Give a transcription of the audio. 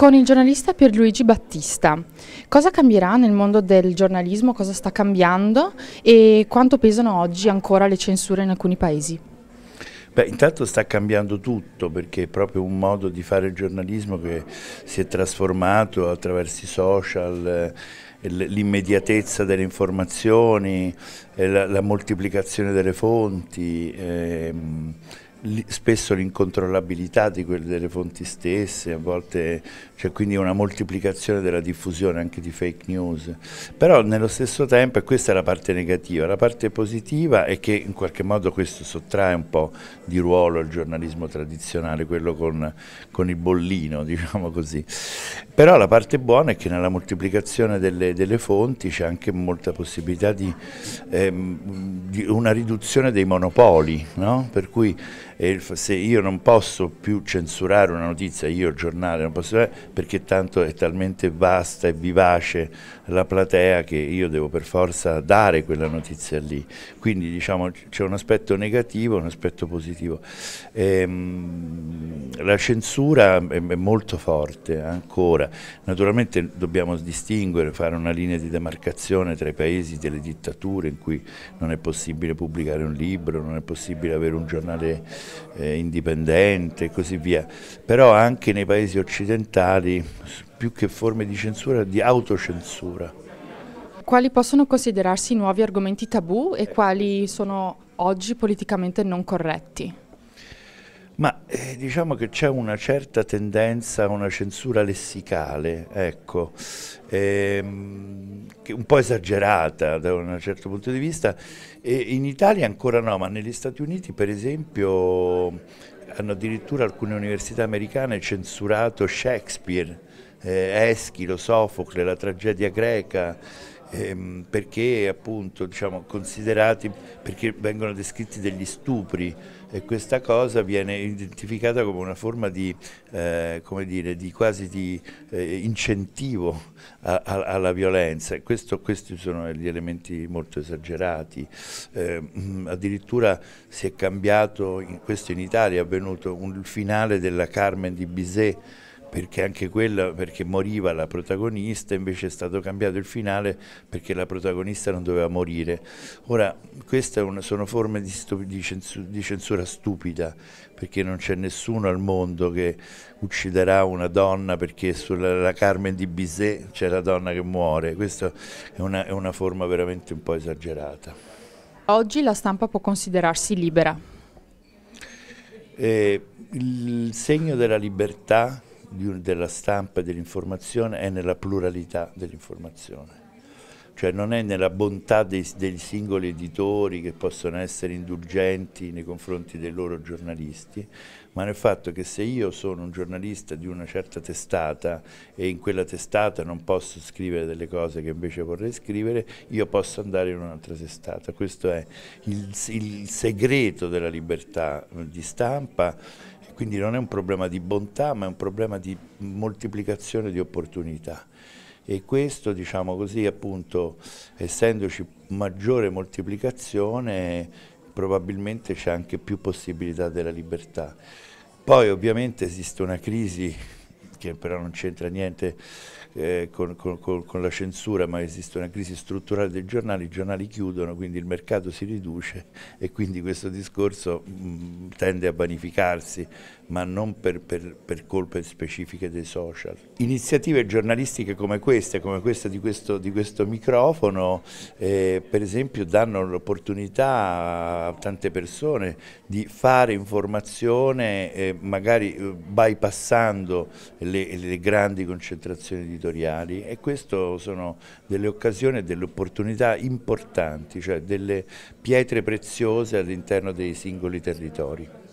con il giornalista Pierluigi Battista. Cosa cambierà nel mondo del giornalismo, cosa sta cambiando e quanto pesano oggi ancora le censure in alcuni paesi? Beh, intanto sta cambiando tutto perché è proprio un modo di fare il giornalismo che si è trasformato attraverso i social, eh, l'immediatezza delle informazioni, eh, la, moltiplicazione delle fonti. Ehm, spesso l'incontrollabilità delle fonti stesse, a volte c'è quindi una moltiplicazione della diffusione anche di fake news, però nello stesso tempo, e questa è la parte negativa, la parte positiva è che in qualche modo questo sottrae un po' di ruolo al giornalismo tradizionale, quello con, con il bollino, diciamo così, però la parte buona è che nella moltiplicazione delle, delle fonti c'è anche molta possibilità di, ehm, di, una riduzione dei monopoli, no? per cui eh, se io non posso più censurare una notizia, io giornale non posso eh, perché tanto è talmente vasta e vivace la platea che io devo per forza dare quella notizia lì. Quindi diciamo c'è un aspetto negativo e un aspetto positivo. Ehm, la censura è molto forte ancora. Naturalmente dobbiamo distinguere, fare una linea di demarcazione tra i paesi delle dittature in cui non è possibile pubblicare un libro, non è possibile avere un giornale eh, indipendente e così via. Però anche nei paesi occidentali sociali, più che forme di censura, di autocensura. Quali possono considerarsi nuovi argomenti tabù e quali sono oggi politicamente non corretti? Ma eh, diciamo che c'è una certa tendenza a una censura lessicale, ecco, ehm, un po' esagerata da un certo punto di vista. E in Italia ancora no, ma negli Stati Uniti per esempio hanno addirittura alcune università americane censurato Shakespeare, eh, Eschilo, Sofocle, la tragedia greca, ehm, perché appunto diciamo, considerati, perché vengono descritti degli stupri e questa cosa viene identificata come una forma di, eh, come dire, di quasi di eh, incentivo a, a, alla violenza. Questo, questi sono gli elementi molto esagerati. Eh, addirittura si è cambiato, in, questo in Italia è avvenuto un, il finale della Carmen di Bizet perché anche quella, perché moriva la protagonista, invece è stato cambiato il finale perché la protagonista non doveva morire. Ora, queste sono forme di, di, censura, di censura stupida, perché non c'è nessuno al mondo che ucciderà una donna perché sulla Carmen di Bizet c'è la donna che muore. Questa è una, è una forma veramente un po' esagerata. Oggi la stampa può considerarsi libera. Eh, il segno della libertà della stampa e dell'informazione è nella pluralità dell'informazione. Cioè non è nella bontà dei, dei, singoli editori che possono essere indulgenti nei confronti dei loro giornalisti, ma nel fatto che se io sono un giornalista di una certa testata e in quella testata non posso scrivere delle cose che invece vorrei scrivere, io posso andare in un'altra testata. Questo è il, il segreto della libertà di stampa quindi non è un problema di bontà, ma è un problema di moltiplicazione di opportunità. E questo, diciamo così, appunto, essendoci maggiore moltiplicazione, probabilmente c'è anche più possibilità della libertà. Poi ovviamente esiste una crisi che però non c'entra niente eh, con, con, con, la censura, ma esiste una crisi strutturale dei giornali, i giornali chiudono, quindi il mercato si riduce e quindi questo discorso mh, mm, tende a vanificarsi ma non per, per, per, colpe specifiche dei social. Iniziative giornalistiche come queste, come questa di questo, di questo microfono, eh, per esempio danno l'opportunità a tante persone di fare informazione eh, magari eh, bypassando le, le, grandi concentrazioni editoriali e queste sono delle occasioni e delle opportunità importanti, cioè delle pietre preziose all'interno dei singoli territori.